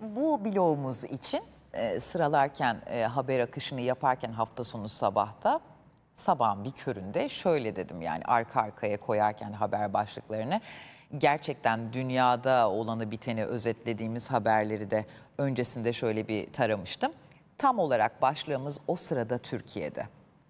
bu bloğumuz için e, sıralarken e, haber akışını yaparken hafta sonu sabahta sabahın bir köründe şöyle dedim yani arka arkaya koyarken haber başlıklarını gerçekten dünyada olanı biteni özetlediğimiz haberleri de öncesinde şöyle bir taramıştım. Tam olarak başlığımız o sırada Türkiye'de.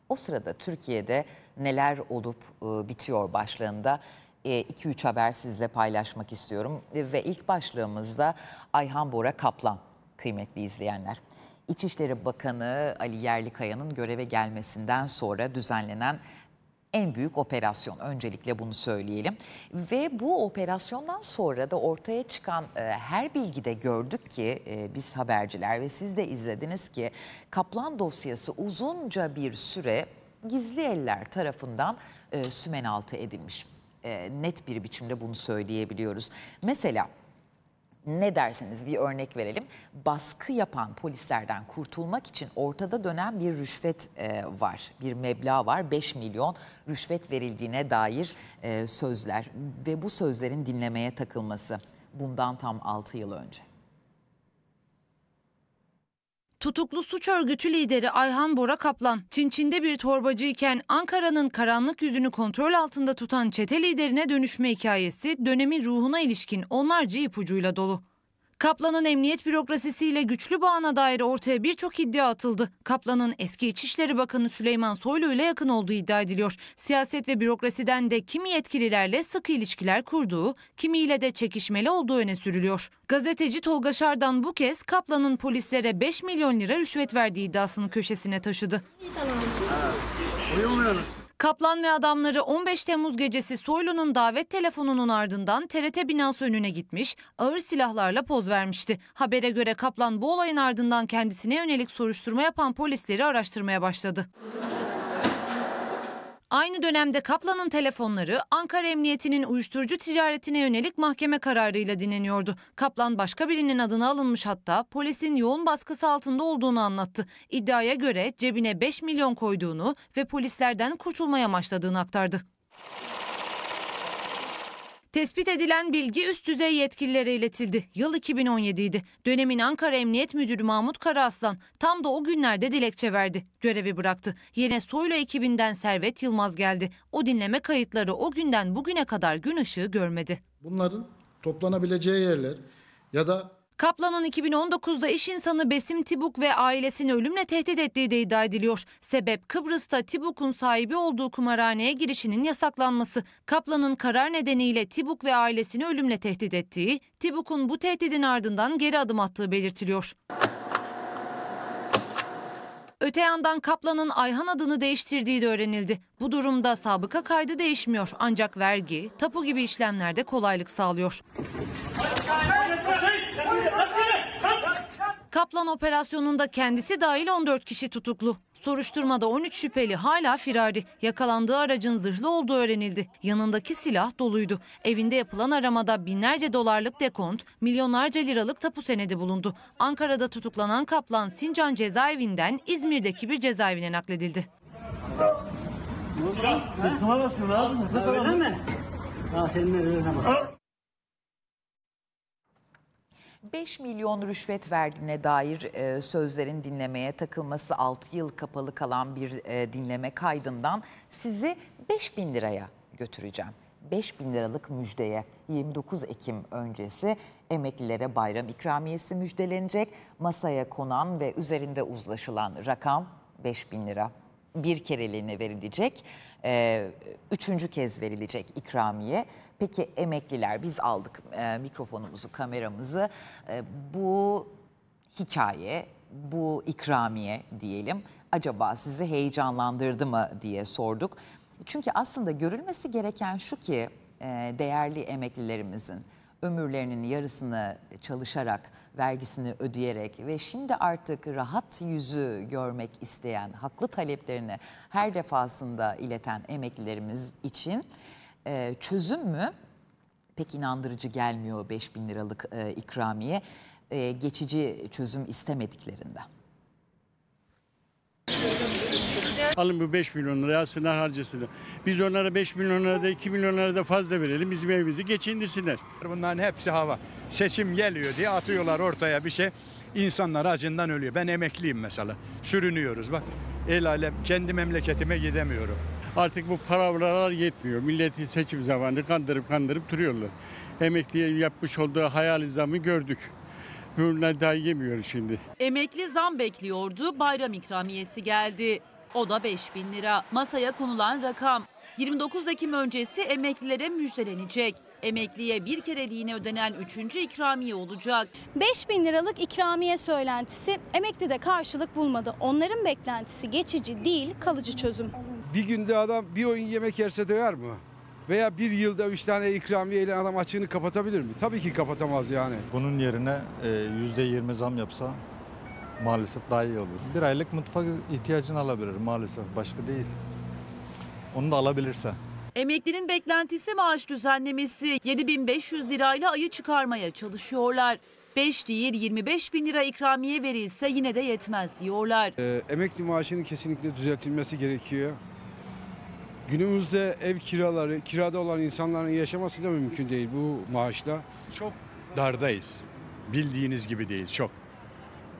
O sırada Türkiye'de neler olup e, bitiyor başlığında 2-3 e, haber sizle paylaşmak istiyorum. E, ve ilk başlığımızda Ayhan Bora Kaplan kıymetli izleyenler. İçişleri Bakanı Ali Yerlikaya'nın göreve gelmesinden sonra düzenlenen en büyük operasyon. Öncelikle bunu söyleyelim. Ve bu operasyondan sonra da ortaya çıkan e, her bilgide gördük ki e, biz haberciler ve siz de izlediniz ki Kaplan dosyası uzunca bir süre gizli eller tarafından sümenaltı edilmiş e, net bir biçimde bunu söyleyebiliyoruz. Mesela ne derseniz bir örnek verelim. Baskı yapan polislerden kurtulmak için ortada dönen bir rüşvet e, var. Bir meblağ var. 5 milyon rüşvet verildiğine dair e, sözler ve bu sözlerin dinlemeye takılması bundan tam 6 yıl önce. Tutuklu suç örgütü lideri Ayhan Bora Kaplan, Çin çinde bir torbacıyken Ankara'nın karanlık yüzünü kontrol altında tutan çete liderine dönüşme hikayesi dönemin ruhuna ilişkin onlarca ipucuyla dolu. Kaplan'ın emniyet bürokrasisiyle güçlü bağına dair ortaya birçok iddia atıldı. Kaplan'ın eski İçişleri Bakanı Süleyman Soylu ile yakın olduğu iddia ediliyor. Siyaset ve bürokrasiden de kimi yetkililerle sıkı ilişkiler kurduğu, kimiyle de çekişmeli olduğu öne sürülüyor. Gazeteci Tolga Şardan bu kez Kaplan'ın polislere 5 milyon lira rüşvet verdiği iddiasını köşesine taşıdı. Uyumuyoruz. Kaplan ve adamları 15 Temmuz gecesi Soylu'nun davet telefonunun ardından TRT binası önüne gitmiş, ağır silahlarla poz vermişti. Habere göre Kaplan bu olayın ardından kendisine yönelik soruşturma yapan polisleri araştırmaya başladı. Aynı dönemde Kaplan'ın telefonları Ankara Emniyeti'nin uyuşturucu ticaretine yönelik mahkeme kararıyla dinleniyordu. Kaplan başka birinin adına alınmış hatta polisin yoğun baskısı altında olduğunu anlattı. İddiaya göre cebine 5 milyon koyduğunu ve polislerden kurtulmaya başladığını aktardı. Tespit edilen bilgi üst düzey yetkililere iletildi. Yıl 2017 idi. Dönemin Ankara Emniyet Müdürü Mahmut Karaaslan tam da o günlerde dilekçe verdi. Görevi bıraktı. Yine Soylu ekibinden Servet Yılmaz geldi. O dinleme kayıtları o günden bugüne kadar gün ışığı görmedi. Bunların toplanabileceği yerler ya da Kaplan'ın 2019'da iş insanı Besim Tibuk ve ailesini ölümle tehdit ettiği de iddia ediliyor. Sebep Kıbrıs'ta Tibuk'un sahibi olduğu kumarhaneye girişinin yasaklanması. Kaplan'ın karar nedeniyle Tibuk ve ailesini ölümle tehdit ettiği, Tibuk'un bu tehdidin ardından geri adım attığı belirtiliyor. Öte yandan Kaplan'ın Ayhan adını değiştirdiği de öğrenildi. Bu durumda sabıka kaydı değişmiyor ancak vergi, tapu gibi işlemlerde kolaylık sağlıyor. Kaplan operasyonunda kendisi dahil 14 kişi tutuklu. Soruşturmada 13 şüpheli hala firardi. Yakalandığı aracın zırhlı olduğu öğrenildi. Yanındaki silah doluydu. Evinde yapılan aramada binlerce dolarlık dekont, milyonlarca liralık tapu senedi bulundu. Ankara'da tutuklanan Kaplan Sincan cezaevinden İzmir'deki bir cezaevine nakledildi. Silah. Sırtıma basıyor abi. Öyle mi? Ha, senin ellerine basıyor. 5 milyon rüşvet verdiğine dair e, sözlerin dinlemeye takılması 6 yıl kapalı kalan bir e, dinleme kaydından sizi 5 bin liraya götüreceğim. 5 bin liralık müjdeye 29 Ekim öncesi emeklilere bayram ikramiyesi müjdelenecek. Masaya konan ve üzerinde uzlaşılan rakam 5 bin lira bir kereliğine verilecek. E, üçüncü kez verilecek ikramiye. Peki emekliler biz aldık e, mikrofonumuzu, kameramızı. E, bu hikaye, bu ikramiye diyelim acaba sizi heyecanlandırdı mı diye sorduk. Çünkü aslında görülmesi gereken şu ki e, değerli emeklilerimizin ömürlerinin yarısını çalışarak, vergisini ödeyerek ve şimdi artık rahat yüzü görmek isteyen, haklı taleplerini her defasında ileten emeklilerimiz için e, çözüm mü? Pek inandırıcı gelmiyor 5 bin liralık e, ikramiye e, geçici çözüm istemediklerinden. Alın bu 5 milyon liraya silah harcasını. Biz onlara 5 milyon liraya da 2 milyon liraya da fazla verelim. Bizim evimizi geçindirsinler. Bunların hepsi hava. Seçim geliyor diye atıyorlar ortaya bir şey. İnsanlar acından ölüyor. Ben emekliyim mesela. Sürünüyoruz bak. El alem kendi memleketime gidemiyorum. Artık bu paravralar yetmiyor. Milleti seçim zamanı kandırıp kandırıp duruyorlar. Emekliye yapmış olduğu hayal zamı gördük. Ürünler daha yemiyor şimdi. Emekli zam bekliyordu. Bayram ikramiyesi geldi. O da 5 bin lira. Masaya konulan rakam. 29 Ekim öncesi emeklilere müjdelenecek. Emekliye bir kereliğine ödenen 3. ikramiye olacak. 5 bin liralık ikramiye söylentisi emekli de karşılık bulmadı. Onların beklentisi geçici değil kalıcı çözüm. Bir günde adam bir oyun yemek yerse döver mi? Veya bir yılda üç tane ikramiye ile adam açığını kapatabilir mi? Tabii ki kapatamaz yani. Bunun yerine e, yüzde yirmi zam yapsa maalesef daha iyi olur. Bir aylık mutfak ihtiyacını alabilir maalesef başka değil. Onu da alabilirse. Emeklinin beklentisi maaş düzenlemesi 7500 lirayla ayı çıkarmaya çalışıyorlar. 5 değil 25 bin lira ikramiye verilse yine de yetmez diyorlar. Ee, emekli maaşının kesinlikle düzeltilmesi gerekiyor. Günümüzde ev kiraları, kirada olan insanların yaşaması da mümkün değil bu maaşla. Çok dardayız. Bildiğiniz gibi değil, çok.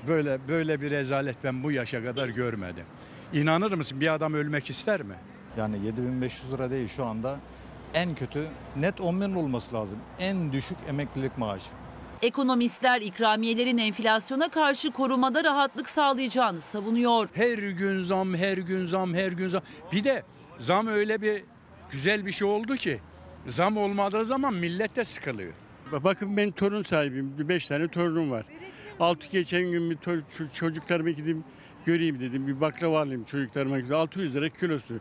Böyle böyle bir rezalet ben bu yaşa kadar görmedim. İnanır mısın bir adam ölmek ister mi? Yani 7500 lira değil şu anda en kötü net 10 bin olması lazım. En düşük emeklilik maaşı. Ekonomistler ikramiyelerin enflasyona karşı korumada rahatlık sağlayacağını savunuyor. Her gün zam, her gün zam, her gün zam. Bir de zam öyle bir güzel bir şey oldu ki zam olmadığı zaman millet de sıkılıyor. Bakın ben torun sahibiyim. 5 tane torunum var. Altı geçen gün bir çocuklarıma gideyim göreyim dedim. Bir baklava alayım çocuklarıma gideyim. 600 lira kilosu.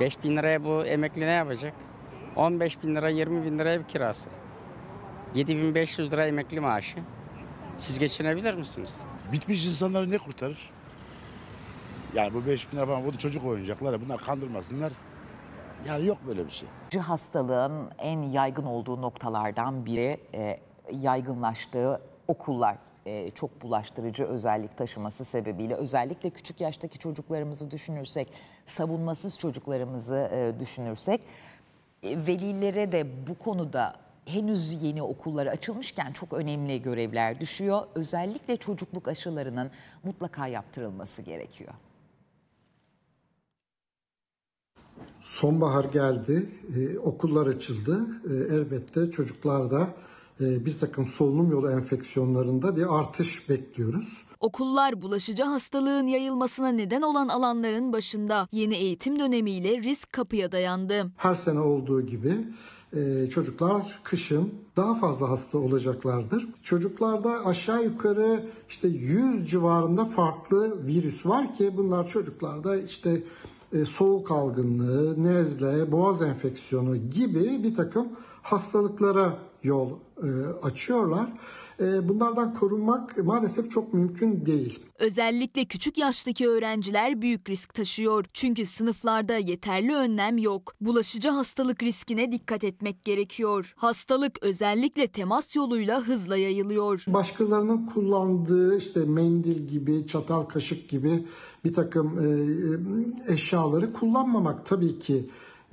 5 bin liraya bu emekli ne yapacak? 15 bin lira 20 bin liraya bir kirası. 7500 lira emekli maaşı. Siz geçinebilir misiniz? Bitmiş insanları ne kurtarır? Yani bu 5 bin lira falan bu da çocuk oyuncakları Bunlar kandırmasınlar. Yani yok böyle bir şey. Hastalığın en yaygın olduğu noktalardan biri e, yaygınlaştığı okullar. E, çok bulaştırıcı özellik taşıması sebebiyle özellikle küçük yaştaki çocuklarımızı düşünürsek, savunmasız çocuklarımızı e, düşünürsek e, velilere de bu konuda henüz yeni okulları açılmışken çok önemli görevler düşüyor. Özellikle çocukluk aşılarının mutlaka yaptırılması gerekiyor. Sonbahar geldi, e, okullar açıldı. E, elbette çocuklar da ee, bir takım solunum yolu enfeksiyonlarında bir artış bekliyoruz. Okullar bulaşıcı hastalığın yayılmasına neden olan alanların başında yeni eğitim dönemiyle risk kapıya dayandı. Her sene olduğu gibi e, çocuklar kışın daha fazla hasta olacaklardır. Çocuklarda aşağı yukarı işte 100 civarında farklı virüs var ki bunlar çocuklarda işte e, soğuk algınlığı, nezle, boğaz enfeksiyonu gibi bir takım hastalıklara yol e, açıyorlar. Ee, bunlardan korunmak maalesef çok mümkün değil. Özellikle küçük yaştaki öğrenciler büyük risk taşıyor. Çünkü sınıflarda yeterli önlem yok. Bulaşıcı hastalık riskine dikkat etmek gerekiyor. Hastalık özellikle temas yoluyla hızla yayılıyor. Başkalarının kullandığı işte mendil gibi, çatal kaşık gibi bir takım e, e, eşyaları kullanmamak tabii ki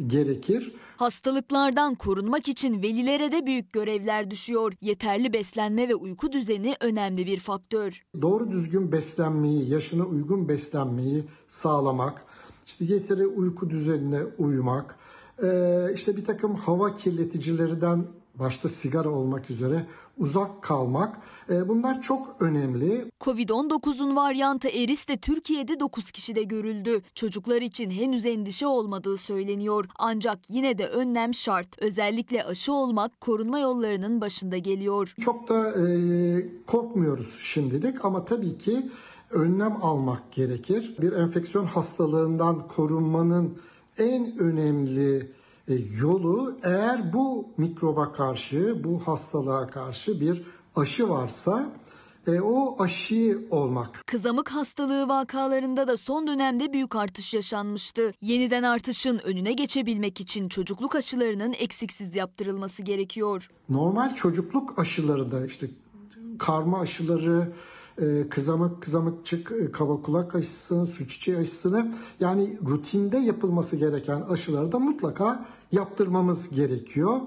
gerekir. Hastalıklardan korunmak için velilere de büyük görevler düşüyor. Yeterli beslenme ve uyku düzeni önemli bir faktör. Doğru düzgün beslenmeyi, yaşına uygun beslenmeyi sağlamak, işte yeteri uyku düzenine uymak, işte bir takım hava kirleticilerden başta sigara olmak üzere uzak kalmak e, bunlar çok önemli. Covid-19'un varyantı Eris de Türkiye'de 9 kişide görüldü. Çocuklar için henüz endişe olmadığı söyleniyor. Ancak yine de önlem şart. Özellikle aşı olmak korunma yollarının başında geliyor. Çok da e, korkmuyoruz şimdilik ama tabii ki önlem almak gerekir. Bir enfeksiyon hastalığından korunmanın en önemli e, yolu eğer bu mikroba karşı, bu hastalığa karşı bir aşı varsa e, o aşı olmak. Kızamık hastalığı vakalarında da son dönemde büyük artış yaşanmıştı. Yeniden artışın önüne geçebilmek için çocukluk aşılarının eksiksiz yaptırılması gerekiyor. Normal çocukluk aşıları da işte karma aşıları, e, kızamık, kızamıkçık, e, kaba kulak aşısını, su çiçeği aşısını yani rutinde yapılması gereken aşıları da mutlaka yaptırmamız gerekiyor.